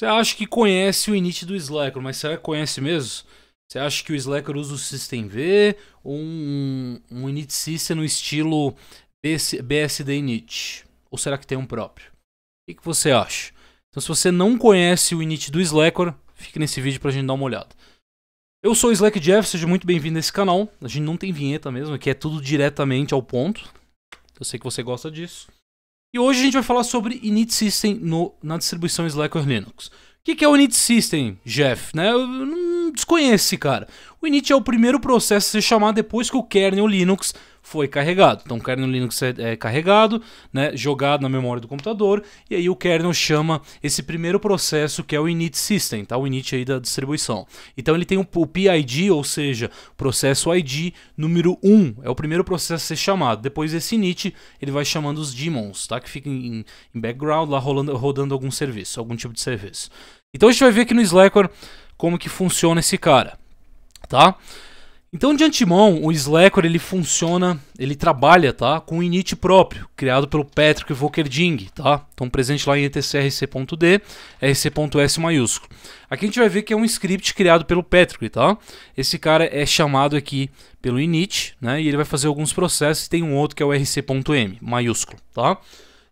Você acha que conhece o init do Slacker, mas será que conhece mesmo? Você acha que o Slacker usa o System V ou um, um init system no estilo BS, BSD init? Ou será que tem um próprio? O que, você acha? Então se você não conhece o init do Slacker, fique nesse vídeo pra gente dar uma olhada. Eu sou o Slack Jeff, seja muito bem-vindo a esse canal. A gente não tem vinheta mesmo, aqui é tudo diretamente ao ponto. Eu sei que você gosta disso. E hoje a gente vai falar sobre init system no, na distribuição Slackware Linux. O que, é o init system, Jeff? Né? Eu não desconheço cara. O init é o primeiro processo a ser chamado depois que o kernel Linux foi carregado. Então o kernel Linux é, é carregado, né, jogado na memória do computador, e aí o kernel chama esse primeiro processo que é o init system, tá? o init aí da distribuição. Então ele tem o, o PID, ou seja, processo ID número 1, é o primeiro processo a ser chamado. Depois desse init, ele vai chamando os daemons, tá? que fica em, em background, lá rolando, rodando algum serviço, algum tipo de serviço. Então a gente vai ver aqui no Slackware como que funciona esse cara, tá? Então, de antemão, o Slacker ele funciona, ele trabalha, tá, com um init próprio, criado pelo Patrick Volkerding, tá? Então, presente lá em etcrc.d, rc.s maiúsculo. Aqui a gente vai ver que é um script criado pelo Patrick, tá? Esse cara é chamado aqui pelo init, né? E ele vai fazer alguns processos, e tem um outro que é o rc.m maiúsculo, tá?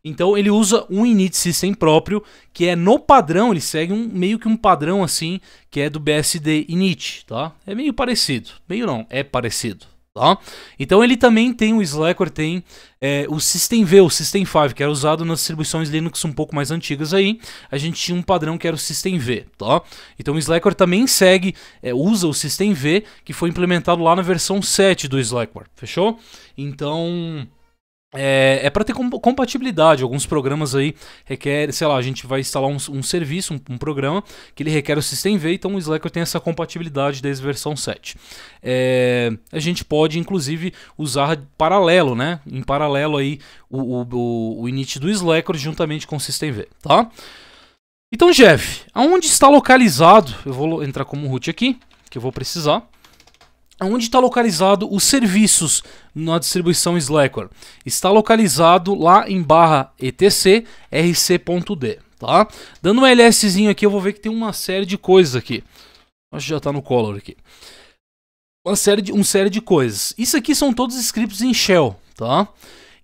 Então ele usa um init system próprio, que é no padrão, ele segue um meio que um padrão assim, que é do BSD init, tá? É meio parecido, meio não, é parecido. Tá? Então ele também tem, o Slackware tem é, o System V, o System 5, que era usado nas distribuições Linux um pouco mais antigas aí, a gente tinha um padrão que era o System V, tá? Então o Slackware também segue, é, usa o System V, que foi implementado lá na versão 7 do Slackware, fechou? Então... É, é para ter compatibilidade. Alguns programas aí requerem, sei lá, a gente vai instalar um, um serviço, um, um, programa, que ele requer o System V, então o Slacker tem essa compatibilidade desde versão 7. É, a gente pode, inclusive, usar paralelo, né? Em paralelo aí o, o, o init do Slacker juntamente com o System V, tá? Então, Jeff, aonde está localizado? Eu vou entrar como root aqui, que eu vou precisar onde está localizado os serviços na distribuição Slackware. Está localizado lá em barra etc rc.d, tá? Dando um lszinho aqui, eu vou ver que tem uma série de coisas aqui. Acho que já está no color aqui. Uma série de, uma série de coisas. Isso aqui são todos scripts em shell, tá?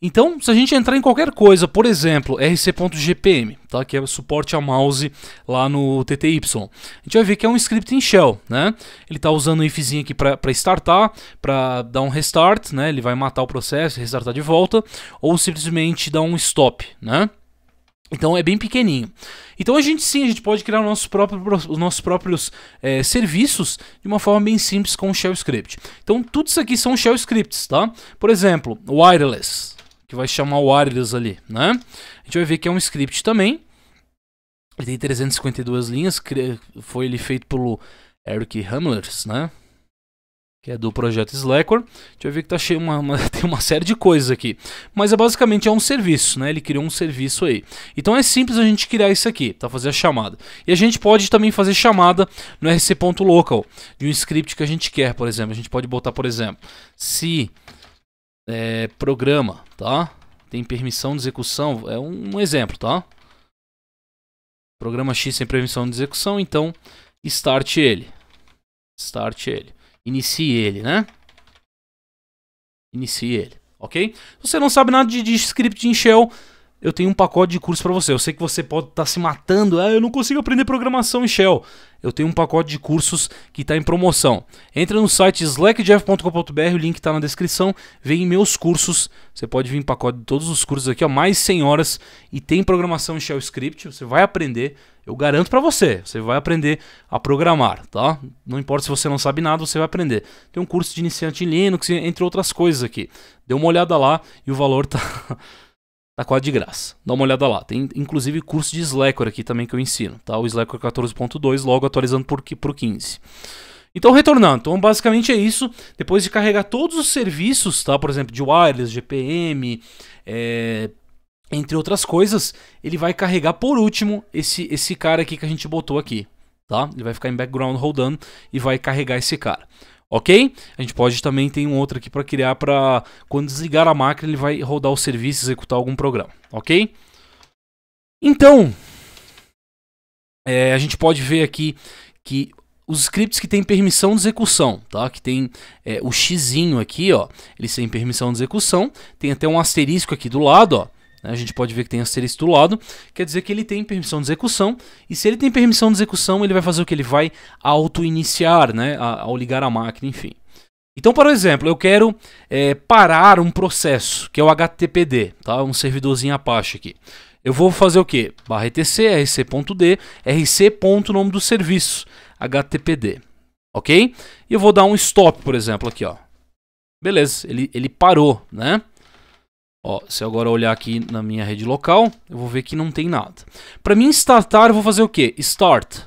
Então, se a gente entrar em qualquer coisa, por exemplo, rc.gpm, tá? que é o suporte a mouse lá no TTY, a gente vai ver que é um script em shell. Né? Ele está usando o ifzinho aqui para startar, para dar um restart, né? ele vai matar o processo, restartar de volta, ou simplesmente dar um stop. Né? Então é bem pequenininho. Então a gente sim, a gente pode criar nossos próprios, os nossos próprios é, serviços de uma forma bem simples com o shell script. Então tudo isso aqui são shell scripts, tá? Por exemplo, wireless que vai chamar o Arles ali, né? A gente vai ver que é um script também. Ele tem 352 linhas, foi ele feito pelo Eric Hamlers, né? que é do projeto Slackware. A gente vai ver que tá cheio uma, uma, tem uma série de coisas aqui. Mas é basicamente é um serviço, né? Ele criou um serviço aí. Então é simples a gente criar isso aqui, tá? Fazer a chamada. E a gente pode também fazer chamada no rc.local de um script que a gente quer, por exemplo. A gente pode botar, por exemplo, se é, programa, tá? Tem permissão de execução, é um, um exemplo, tá? Programa X tem permissão de execução, então start ele. Start ele. Inicie ele, né? Inicie ele, ok? Se você não sabe nada de, de script em shell, eu tenho um pacote de curso para você. Eu sei que você pode estar tá se matando, ah, eu não consigo aprender programação em Shell. Eu tenho um pacote de cursos que está em promoção. Entra no site slackjeff.com.br, o link está na descrição. Vem em meus cursos, você pode vir em pacote de todos os cursos aqui, ó, mais 100 horas. E tem programação em Shell Script, você vai aprender. Eu garanto para você, você vai aprender a programar, tá? Não importa se você não sabe nada, você vai aprender. Tem um curso de iniciante em Linux, entre outras coisas aqui. Dê uma olhada lá e o valor tá... Tá quase de graça. Dá uma olhada lá. Tem inclusive curso de Slacker aqui também que eu ensino, tá? O Slacker 14.2, logo atualizando por, o 15. Então, retornando, então, basicamente é isso. Depois de carregar todos os serviços, tá? Por exemplo, de wireless, GPM, é, entre outras coisas, ele vai carregar por último esse, esse cara aqui que a gente botou aqui, tá? Ele vai ficar em background rodando e vai carregar esse cara ok? A gente pode também ter um outro aqui para criar para quando desligar a máquina ele vai rodar o serviço, executar algum programa, ok? Então, é, a gente pode ver aqui que os scripts que têm permissão de execução, tá? Que tem é, o xzinho aqui, ó, eles têm permissão de execução. Tem até um asterisco aqui do lado, ó, né? A gente pode ver que tem asterisco do lado, quer dizer que ele tem permissão de execução, e se ele tem permissão de execução, ele vai fazer o que? Ele vai auto-iniciar, né? ao ligar a máquina, enfim. Então, por exemplo, eu quero é, parar um processo, que é o httpd tá? um servidorzinho Apache aqui. Eu vou fazer o quê? Barra etc, rc.d, rc.nome do serviço, httpd ok? E eu vou dar um stop, por exemplo, aqui, ó. Beleza, ele, ele parou, né? Ó, se eu agora olhar aqui na minha rede local, eu vou ver que não tem nada. Para mim startar, eu vou fazer o quê? Start.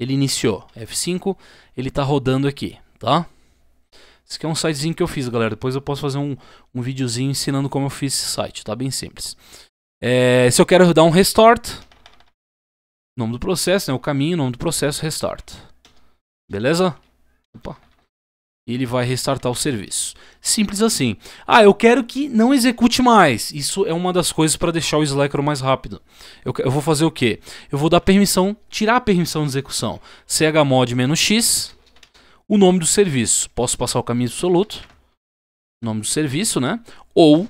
Ele iniciou. F5, ele está rodando aqui, tá? Esse aqui é um sitezinho que eu fiz, galera. Depois eu posso fazer um, um videozinho ensinando como eu fiz esse site, tá? Bem simples. É, se eu quero dar um restart, nome do processo, né? O caminho, nome do processo, restart. Beleza? Opa, ele vai restartar o serviço. Simples assim. Ah, eu quero que não execute mais. Isso é uma das coisas para deixar o Slacker mais rápido. Eu, eu, vou fazer o quê? Eu vou dar permissão, tirar a permissão de execução. chmod-x, o nome do serviço. Posso passar o caminho absoluto, nome do serviço, né? Ou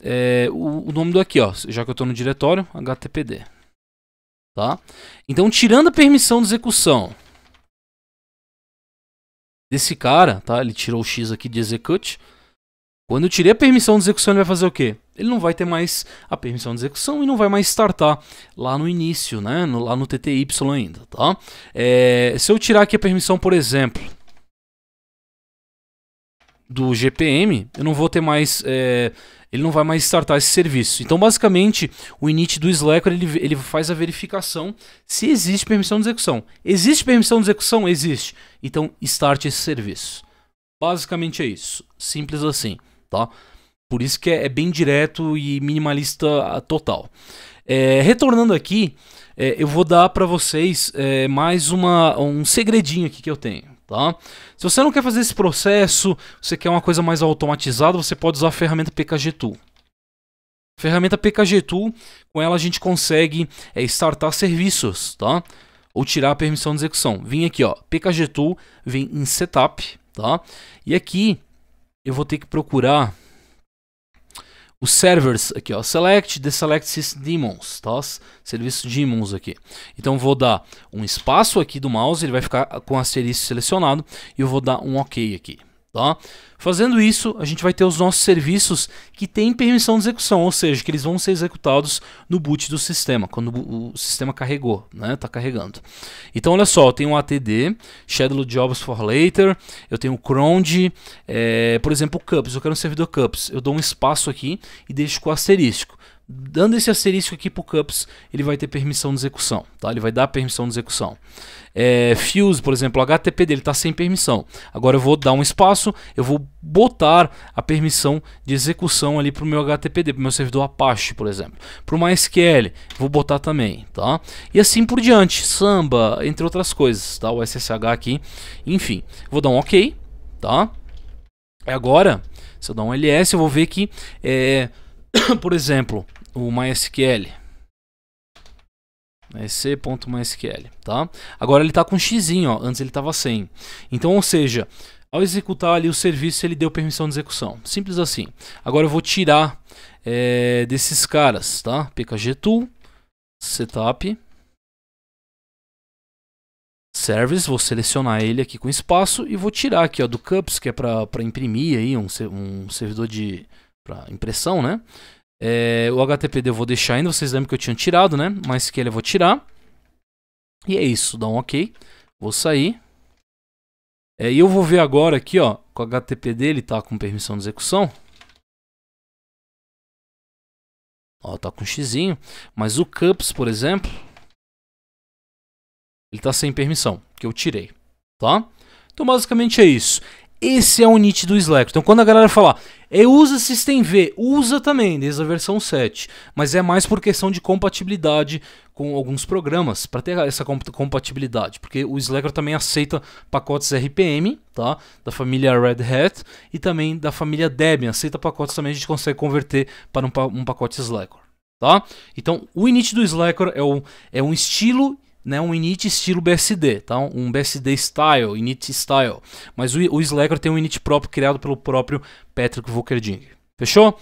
é, o, o, nome do aqui, ó, já que eu estou no diretório, httpd. Tá? Então, tirando a permissão de execução desse cara, tá? Ele tirou o X aqui de execute. Quando eu tirei a permissão de execução, ele vai fazer o quê? Ele não vai ter mais a permissão de execução e não vai mais startar lá no início, né? No, lá no TTY ainda, tá? É, se eu tirar aqui a permissão, por exemplo, do GPM, eu não vou ter mais. É, ele não vai mais startar esse serviço. Então, basicamente, o init do Slacker ele, ele faz a verificação se existe permissão de execução. Existe permissão de execução? Existe. Então, start esse serviço. Basicamente é isso. Simples assim, tá? Por isso que é, é bem direto e minimalista total. É, retornando aqui, é, eu vou dar para vocês é, mais uma, um segredinho aqui que eu tenho. Tá? Se você não quer fazer esse processo, você quer uma coisa mais automatizada, você pode usar a ferramenta PKG Tool. A ferramenta PKG Tool, com ela a gente consegue é, startar serviços, tá? Ou tirar a permissão de execução. Vim aqui, ó, PKG Tool, vem em Setup, tá? E aqui eu vou ter que procurar os servers aqui, ó, select, deselect sysdemons, tá? Serviço daemons aqui. Então vou dar um espaço aqui do mouse, ele vai ficar com asterisco selecionado e eu vou dar um OK aqui. Tá? Fazendo isso, a gente vai ter os nossos serviços que têm permissão de execução, ou seja, que eles vão ser executados no boot do sistema, quando o sistema carregou, né? Tá carregando. Então, olha só, eu tenho o ATD, Schedule Jobs for Later, eu tenho o Cronde, eh, é, por exemplo, Cups, eu quero um servidor Cups, eu dou um espaço aqui e deixo com asterisco dando esse asterisco aqui para o Cups, ele vai ter permissão de execução, tá? Ele vai dar permissão de execução. É, Fuse, por exemplo, o HTTP dele está sem permissão. Agora eu vou dar um espaço, eu vou botar a permissão de execução ali para o meu HTTPD, para o meu servidor Apache, por exemplo. Para o MySQL, vou botar também, tá? E assim por diante, Samba, entre outras coisas, tá? O SSH aqui, enfim. Vou dar um OK, tá? E agora, se eu dar um LS, eu vou ver que... É, por exemplo, o MySQL. sc.mysql, tá? Agora ele está com um xizinho, ó, antes ele estava sem. Então, ou seja, ao executar ali o serviço, ele deu permissão de execução. Simples assim. Agora eu vou tirar é, desses caras, tá? pkgtool, setup, service, vou selecionar ele aqui com espaço e vou tirar aqui ó, do cups, que é para imprimir aí um, um servidor de para impressão, né? É, o httpd eu vou deixar ainda, vocês lembram que eu tinha tirado, né? Mas que ele eu vou tirar. E é isso, dá um OK. Vou sair. É, e eu vou ver agora aqui, ó, com o httpd ele tá com permissão de execução. Ó, tá com um xizinho, mas o cups, por exemplo, ele tá sem permissão, que eu tirei, tá? Então basicamente é isso. Esse é o NIT do Slack. Então, quando a galera falar, eu é, System V, usa também, desde a versão 7. Mas é mais por questão de compatibilidade com alguns programas, para ter essa compatibilidade. Porque o Slack também aceita pacotes RPM, tá? Da família Red Hat e também da família Debian. Aceita pacotes também, a gente consegue converter para um, pa um pacote Slack. Tá? Então, o init do Slacker é, é um estilo né, um init estilo BSD, tá? um BSD style, init style. Mas o, o Slacker tem um init próprio criado pelo próprio Patrick Volkerding. Fechou?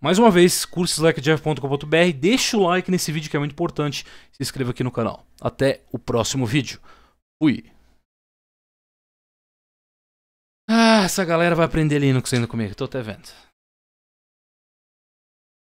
Mais uma vez, curso cursoslackjeff.com.br, deixa o like nesse vídeo que é muito importante, se inscreva aqui no canal. Até o próximo vídeo. Fui! Ah, essa galera vai aprender Linux ainda comigo, tô até vendo.